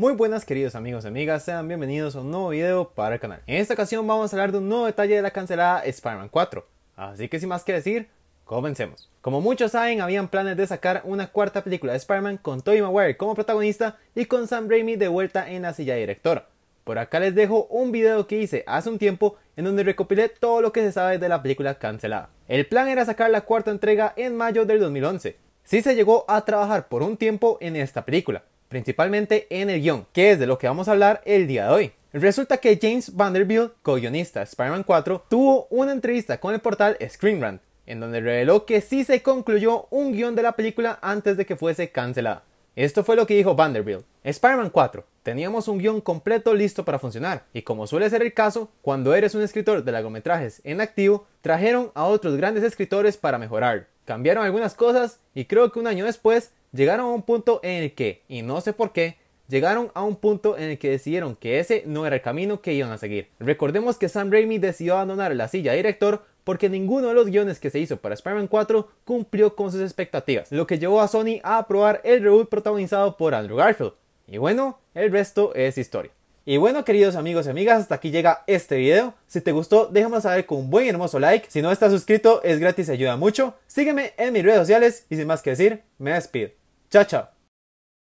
Muy buenas queridos amigos y amigas, sean bienvenidos a un nuevo video para el canal. En esta ocasión vamos a hablar de un nuevo detalle de la cancelada Spider-Man 4. Así que sin más que decir, comencemos. Como muchos saben, habían planes de sacar una cuarta película de Spider-Man con Tobey Maguire como protagonista y con Sam Raimi de vuelta en la silla directora. Por acá les dejo un video que hice hace un tiempo en donde recopilé todo lo que se sabe de la película cancelada. El plan era sacar la cuarta entrega en mayo del 2011. Sí se llegó a trabajar por un tiempo en esta película, principalmente en el guión, que es de lo que vamos a hablar el día de hoy. Resulta que James Vanderbilt, co-guionista de Spider-Man 4, tuvo una entrevista con el portal Screen Rant, en donde reveló que sí se concluyó un guión de la película antes de que fuese cancelada. Esto fue lo que dijo Vanderbilt. Spider-Man 4. Teníamos un guión completo listo para funcionar, y como suele ser el caso, cuando eres un escritor de largometrajes en activo, trajeron a otros grandes escritores para mejorar. Cambiaron algunas cosas, y creo que un año después llegaron a un punto en el que, y no sé por qué, llegaron a un punto en el que decidieron que ese no era el camino que iban a seguir. Recordemos que Sam Raimi decidió abandonar la silla de director porque ninguno de los guiones que se hizo para Spider-Man 4 cumplió con sus expectativas, lo que llevó a Sony a aprobar el reboot protagonizado por Andrew Garfield. Y bueno, el resto es historia. Y bueno, queridos amigos y amigas, hasta aquí llega este video. Si te gustó, déjame saber con un buen y hermoso like. Si no estás suscrito, es gratis y ayuda mucho. Sígueme en mis redes sociales y sin más que decir, me despido. Tchau, tchau.